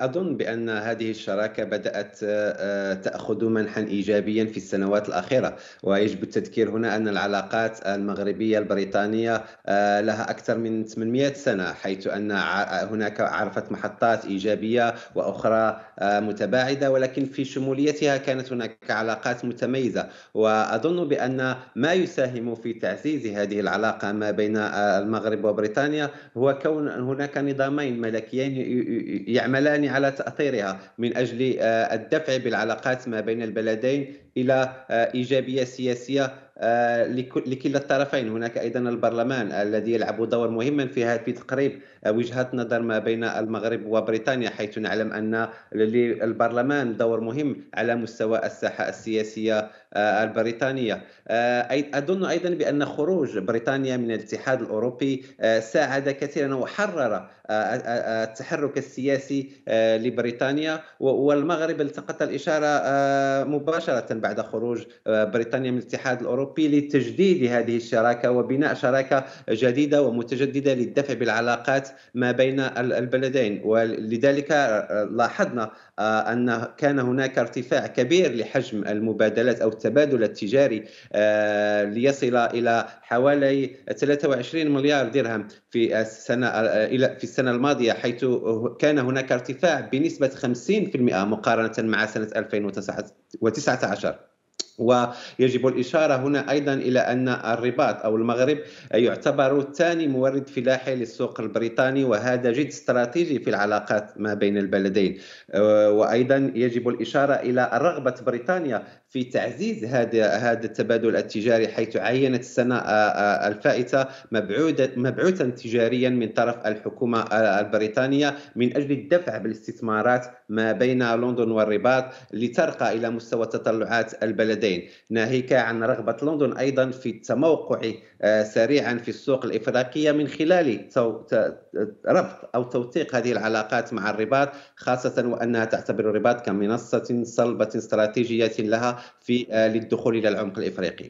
أظن بأن هذه الشراكة بدأت آه، آه، تأخذ منحا إيجابيا في السنوات الأخيرة ويجب التذكير هنا أن العلاقات المغربية البريطانية آه، لها أكثر من 800 سنة حيث أن هناك عرفت محطات إيجابية وأخرى متباعدة ولكن في شموليتها كانت هناك علاقات متميزة وأظن بأن ما يساهم في تعزيز هذه العلاقة ما بين المغرب وبريطانيا هو كون هناك نظامين ملكيين يعملان الثاني على تأثيرها من أجل آه، الدفع بالعلاقات ما بين البلدين إلى آه، إيجابية سياسية آه، لكلا الطرفين هناك ايضا البرلمان الذي يلعب دور مهما في في تقريب آه، وجهات نظر ما بين المغرب وبريطانيا حيث نعلم ان للبرلمان دور مهم على مستوى الساحه السياسيه آه، البريطانيه اظن ايضا بان خروج بريطانيا من الاتحاد الاوروبي ساعد كثيرا وحرر التحرك السياسي لبريطانيا والمغرب التقط الاشاره مباشره بعد خروج بريطانيا من الاتحاد الاوروبي الأوروبي لتجديد هذه الشراكة وبناء شراكة جديدة ومتجددة للدفع بالعلاقات ما بين البلدين ولذلك لاحظنا آه، أن كان هناك ارتفاع كبير لحجم المبادلات أو التبادل التجاري آه، ليصل إلى حوالي 23 مليار درهم في السنة آه، في السنة الماضية حيث كان هناك ارتفاع بنسبة 50% مقارنة مع سنة 2019 ويجب الإشارة هنا أيضا إلى أن الرباط أو المغرب يعتبر ثاني مورد فلاحي للسوق البريطاني وهذا جد استراتيجي في العلاقات ما بين البلدين آه، وأيضا يجب الإشارة إلى رغبة بريطانيا في تعزيز هذا هذا التبادل التجاري حيث عينت السنه آه، آه، الفائته مبعوثا مبعوثا تجاريا من طرف الحكومه آه، البريطانيه من اجل الدفع بالاستثمارات ما بين لندن والرباط لترقى الى مستوى تطلعات البلدين ناهيك عن رغبه لندن ايضا في التموقع سريعا في السوق الافريقيه من خلال ربط او توثيق هذه العلاقات مع الرباط خاصه وانها تعتبر الرباط كمنصه صلبه استراتيجيه لها في آه، للدخول الى العمق الافريقي.